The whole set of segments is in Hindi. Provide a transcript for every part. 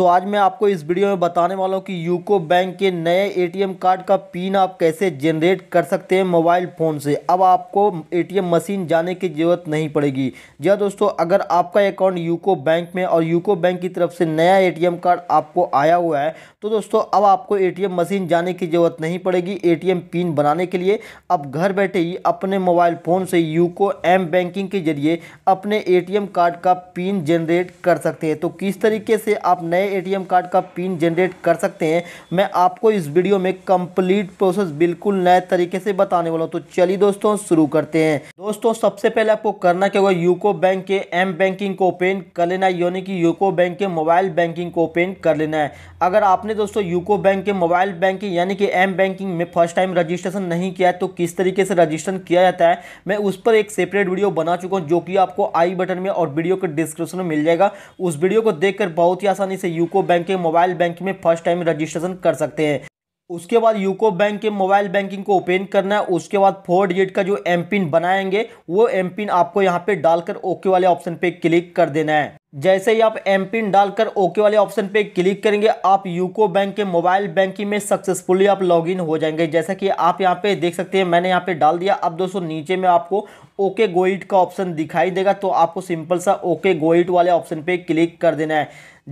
सो आज मैं आपको इस वीडियो में बताने वाला हूँ कि यूको बैंक के नए एटीएम कार्ड का पिन आप कैसे जनरेट कर सकते हैं मोबाइल फ़ोन से अब आपको एटीएम मशीन जाने की ज़रूरत नहीं पड़ेगी जी हाँ दोस्तों अगर आपका अकाउंट यूको बैंक में और यूको बैंक की तरफ से नया ए कार्ड आपको आया हुआ है तो दोस्तों अब आपको ए मशीन जाने की ज़रूरत नहीं पड़ेगी ए पिन बनाने के लिए आप घर बैठे ही अपने मोबाइल फ़ोन से यूको एम बैंकिंग के जरिए अपने ए कार्ड का पिन जनरेट कर सकते हैं तो किस तरीके से आप नए एटीएम कार्ड का पिन जनरेट कर सकते हैं मैं आपको इस वीडियो में कंप्लीट प्रोसेस बिल्कुल नए तरीके से बताने वाला हूँ तो चलिए दोस्तों शुरू करते हैं दोस्तों सबसे पहले आपको करना क्या होगा यूको बैंक के एम बैंकिंग को ओपन कर लेना है यानी कि यूको बैंक के मोबाइल बैंकिंग को ओपन कर लेना है अगर आपने दोस्तों यूको बैंक के मोबाइल बैंकिंग यानी कि एम बैंकिंग में फर्स्ट टाइम रजिस्ट्रेशन नहीं किया है तो किस तरीके से रजिस्ट्रेशन किया जाता है मैं उस पर एक सेपरेट वीडियो बना चुका हूँ जो कि आपको आई बटन में और वीडियो के डिस्क्रिप्शन में मिल जाएगा उस वीडियो को देखकर बहुत ही आसानी से यूको बैंक के मोबाइल बैंक में फर्स्ट टाइम रजिस्ट्रेशन कर सकते हैं उसके बाद यूको बैंक के मोबाइल बैंकिंग को ओपन करना है उसके बाद फोर डिजिट का जो एम पिन बनाएंगे वो एम पिन आपको यहाँ पे डालकर ओके वाले ऑप्शन पे क्लिक कर देना है जैसे ही आप एम पिन डालकर ओके वाले ऑप्शन पे क्लिक करेंगे आप यूको बैंक के मोबाइल बैंकिंग में सक्सेसफुली आप लॉगिन हो जाएंगे जैसा कि आप यहाँ पे देख सकते हैं मैंने यहाँ पे डाल दिया अब दोस्तों नीचे में आपको ओके गोइट का ऑप्शन दिखाई देगा तो आपको सिंपल सा ओके गोइट वाले ऑप्शन पे क्लिक कर देना है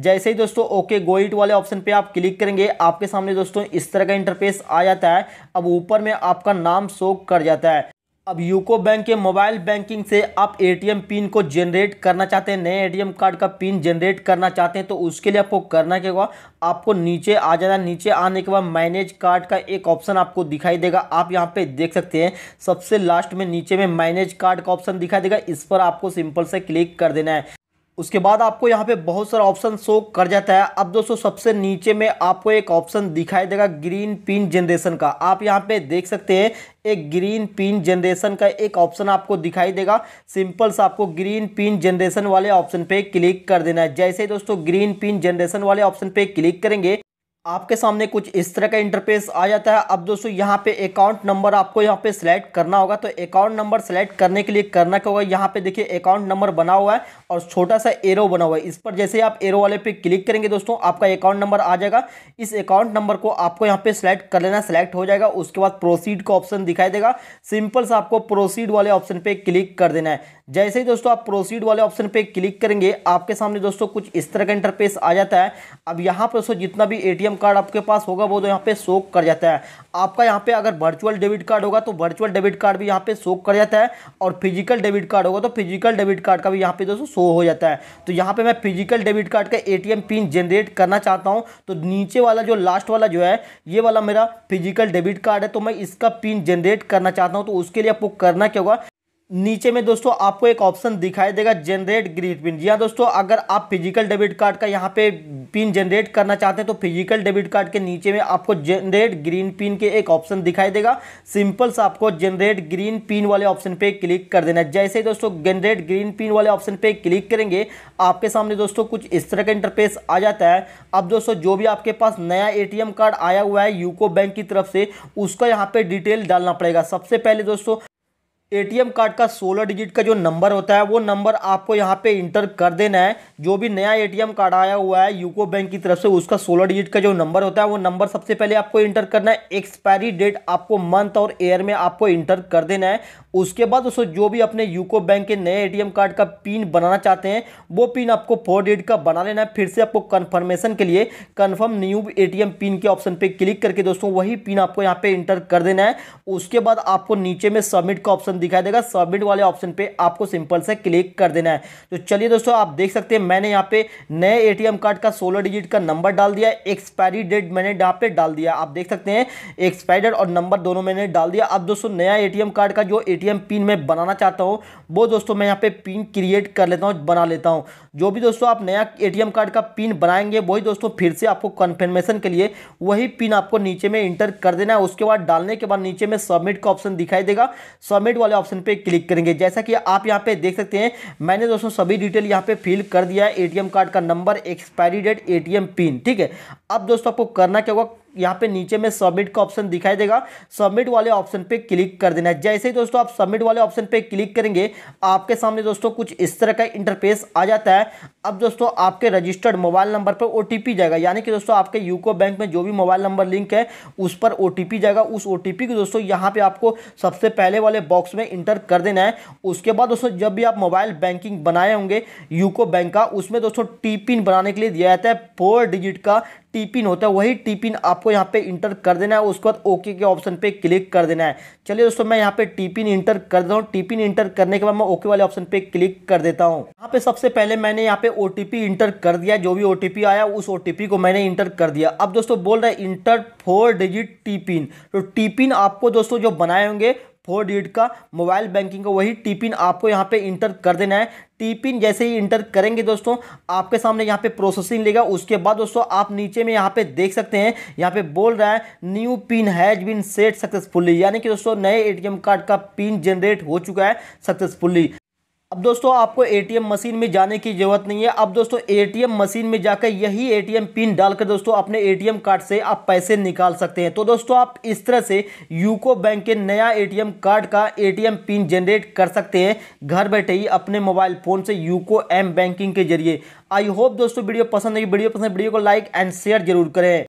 जैसे ही दोस्तों ओके गोइट वाले ऑप्शन पे आप क्लिक करेंगे आपके सामने दोस्तों इस तरह का इंटरफेस आ जाता है अब ऊपर में आपका नाम शो कर जाता है अब यूको बैंक के मोबाइल बैंकिंग से आप एटीएम पिन को जनरेट करना चाहते हैं नए एटीएम कार्ड का पिन जनरेट करना चाहते हैं तो उसके लिए आपको करना क्या होगा आपको नीचे आ जाना नीचे आने के बाद मैनेज कार्ड का एक ऑप्शन आपको दिखाई देगा आप यहाँ पे देख सकते हैं सबसे लास्ट में नीचे में मैनेज कार्ड का ऑप्शन दिखाई देगा इस पर आपको सिंपल से क्लिक कर देना है उसके बाद आपको यहाँ पे बहुत सारा ऑप्शन शो कर जाता है अब दोस्तों सबसे नीचे में आपको एक ऑप्शन दिखाई देगा ग्रीन पिन जनरेशन का आप यहाँ पे देख सकते हैं एक ग्रीन पिन जनरेशन का एक ऑप्शन आपको दिखाई देगा सिंपल सा आपको ग्रीन पिन जनरेशन वाले ऑप्शन पे क्लिक कर देना है जैसे दोस्तों ग्रीन पिन जनरेशन वाले ऑप्शन पे क्लिक करेंगे आपके सामने कुछ इस तरह का इंटरफेस आ जाता है अब दोस्तों यहाँ पे अकाउंट नंबर आपको यहाँ पे सिलेक्ट करना होगा तो अकाउंट नंबर सेलेक्ट करने के लिए करना क्या होगा यहाँ पे देखिए अकाउंट नंबर बना हुआ है और छोटा सा एरो बना हुआ है इस पर जैसे आप एरो वाले पे क्लिक करेंगे दोस्तों आपका अकाउंट नंबर आ जाएगा इस अकाउंट नंबर को आपको यहाँ पे सिलेक्ट कर लेना सिलेक्ट हो जाएगा उसके बाद प्रोसीड का ऑप्शन दिखाई देगा सिंपल से आपको प्रोसीड वाले ऑप्शन पे क्लिक कर देना है जैसे ही दोस्तों आप प्रोसीड वाले ऑप्शन पे क्लिक करेंगे आपके सामने दोस्तों कुछ इस तरह का इंटरफेस आ जाता है अब यहाँ पर दोस्तों जितना भी ए कार्ड आपके पास होगा वो तो यहाँ पे शो कर जाता है आपका यहाँ पे अगर वर्चुअल डेबिट कार्ड होगा तो वर्चुअल डेबिट कार्ड भी यहाँ पे शो कर जाता है और फिजिकल डेबिट कार्ड होगा तो फिजिकल डेबिट कार्ड का भी यहाँ पे दोस्तों शो हो जाता है तो यहाँ पे मैं फिजिकल डेबिट कार्ड का एटीएम पिन जनरेट करना चाहता हूँ तो नीचे वाला जो लास्ट वाला जो है ये वाला मेरा फिजिकल डेबिट कार्ड है तो मैं इसका पिन जनरेट करना चाहता हूँ तो उसके लिए आपको करना क्या होगा नीचे में दोस्तों आपको एक ऑप्शन दिखाई देगा जनरेट ग्रीन पिन जी हाँ दोस्तों अगर आप फिजिकल डेबिट कार्ड का यहाँ पे पिन जनरेट करना चाहते हैं तो फिजिकल डेबिट कार्ड के नीचे में आपको जनरेट ग्रीन पिन के एक ऑप्शन दिखाई देगा सिंपल सा आपको जनरेट ग्रीन पिन वाले ऑप्शन पे क्लिक कर देना है जैसे ही दोस्तों जनरेट ग्रीन पिन वाले ऑप्शन पे क्लिक करेंगे आपके सामने दोस्तों कुछ इस तरह का इंटरफेस आ जाता है अब दोस्तों जो भी आपके पास नया ए कार्ड आया हुआ है यूको बैंक की तरफ से उसका यहाँ पर डिटेल डालना पड़ेगा सबसे पहले दोस्तों एटीएम कार्ड का 16 डिजिट का जो नंबर होता है वो नंबर आपको यहाँ पे इंटर कर देना है जो भी नया एटीएम कार्ड आया हुआ है यूको बैंक की तरफ से उसका 16 डिजिट का जो नंबर होता है वो नंबर सबसे पहले आपको इंटर करना है एक्सपायरी डेट आपको मंथ और ईयर में आपको इंटर कर देना है उसके बाद उसको जो भी अपने यूको बैंक के नए ए कार्ड का पिन बनाना चाहते हैं वो पिन आपको फोर डिजिट का बना लेना है फिर से आपको कन्फर्मेशन के लिए कन्फर्म न्यू ए पिन के ऑप्शन पर क्लिक करके दोस्तों वही पिन आपको यहाँ पर इंटर कर देना है उसके बाद आपको नीचे में सबमिट का ऑप्शन ऑप्शन दिखाई देगा सबमिट वाले ऑप्शन पे आपको सिंपल से क्लिक कर देना है तो चलिए दोस्तों आप देख सकते हैं मैंने यहाँ पे नए एटीएम कार्ड का सोलह डिजिट का नंबर डाल दिया एक्सपायरी डेट मैंने यहाँ पे डाल दिया आप देख सकते हैं एक्सपायरी डेट और नंबर दोनों मैंने डाल दिया अब दोस्तों नया ए कार्ड का जो ए पिन मैं बनाना चाहता हूँ वो दोस्तों मैं यहाँ पे पिन क्रिएट कर लेता हूँ बना लेता हूँ जो भी दोस्तों आप नया ए कार्ड का पिन बनाएंगे वही दोस्तों फिर से आपको कन्फर्मेशन के लिए वही पिन आपको नीचे में इंटर कर देना है उसके बाद डालने के बाद नीचे में सबमिट का ऑप्शन दिखाई देगा सबमिट वाले ऑप्शन पे क्लिक करेंगे जैसा कि आप यहाँ पे देख सकते हैं मैंने दोस्तों सभी डिटेल यहाँ पे फिल कर दिया है एटीएम कार्ड का number expiry date ATM pin ठीक है अब दोस्तों आपको करना क्या होगा यहाँ पे नीचे में सबमिट का ऑप्शन दिखाई देगा सबमिट वाले ऑप्शन पे क्लिक कर देना है जैसे ही दोस्तों आप सबमिट वाले ऑप्शन पे क्लिक करेंगे आपके सामने दोस्तों कुछ इस तरह का इंटरफेस आ जाता है अब दोस्तों आपके रजिस्टर्ड मोबाइल नंबर पर ओ जाएगा यानी कि दोस्तों आपके यूको बैंक में जो भी मोबाइल नंबर लिंक है उस पर ओ जाएगा उस ओ को दोस्तों यहाँ पर आपको सबसे पहले वाले बॉक्स में इंटर कर देना है उसके बाद दोस्तों जब भी आप मोबाइल बैंकिंग बनाए होंगे यूको बैंक का उसमें दोस्तों टी पिन बनाने के लिए दिया जाता है फोर डिजिट का टीपिन होता है वही टीपिन आपको यहाँ पे इंटर कर देना है उसके बाद ओके के ऑप्शन पे क्लिक कर देना है चलिए दोस्तों मैं यहाँ पे टीपिन इंटर कर देता हूँ टीपिन इंटर करने के बाद मैं ओके वाले ऑप्शन पे क्लिक कर देता हूँ यहाँ पे सबसे पहले मैंने यहाँ पे ओ इंटर कर दिया जो भी ओ आया उस ओ को मैंने इंटर कर दिया अब दोस्तों बोल रहे इंटर फोर डिजिट टीपिन तो टी आपको दोस्तों जो बनाए होंगे फोर डिजिट का मोबाइल बैंकिंग का वही टीपिन आपको यहाँ पे इंटर कर देना है टीपिन जैसे ही इंटर करेंगे दोस्तों आपके सामने यहाँ पे प्रोसेसिंग लेगा उसके बाद दोस्तों आप नीचे में यहाँ पे देख सकते हैं यहाँ पे बोल रहा है new pin has been set successfully यानी कि दोस्तों नए ए कार्ड का पिन जनरेट हो चुका है सक्सेसफुली अब दोस्तों आपको एटीएम मशीन में जाने की ज़रूरत नहीं है अब दोस्तों एटीएम मशीन में जाकर यही एटीएम पिन डालकर दोस्तों अपने एटीएम कार्ड से आप पैसे निकाल सकते हैं तो दोस्तों आप इस तरह से यूको बैंक के नया एटीएम कार्ड का एटीएम पिन जनरेट कर सकते हैं घर बैठे ही अपने मोबाइल फ़ोन से यूको एम बैंकिंग के जरिए आई होप दोस्तों वीडियो पसंद है वीडियो पसंद वीडियो को लाइक एंड शेयर जरूर करें